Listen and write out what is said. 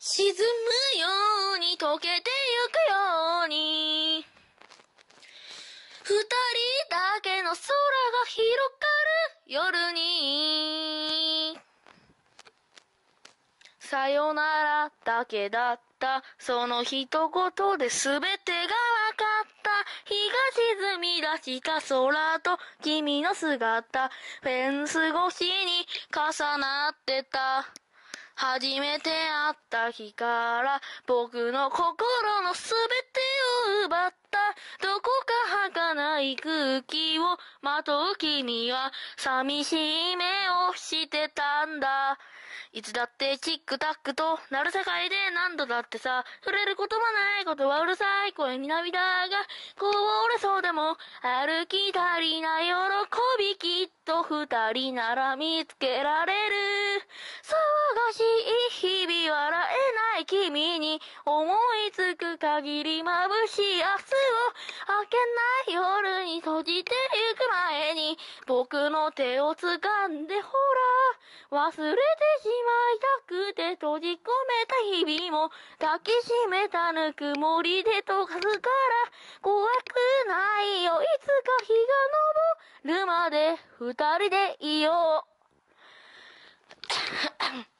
沈むように溶けてゆくように二人だけの空が広がる夜にさよならだけだったその一言で全てが分かった日が沈み出した空と君の姿フェンス越しに重なってた初めて会った日から、僕の心のすべてを奪った。どこか儚い空気をまとう君は、寂しい目をしてたんだ。いつだってチックタックとなる世界で何度だってさ、触れることもないことはうるさい声に涙がこぼれそうでも、歩き足りない喜びきっと二人なら見つけられる。しい日々笑えない君に思いつく限り眩しい明日を明けない夜に閉じてゆく前に僕の手を掴んでほら忘れてしまいたくて閉じ込めた日々も抱きしめたぬくもりで溶かすから怖くないよいつか日が昇るまで二人でいよう Ahem.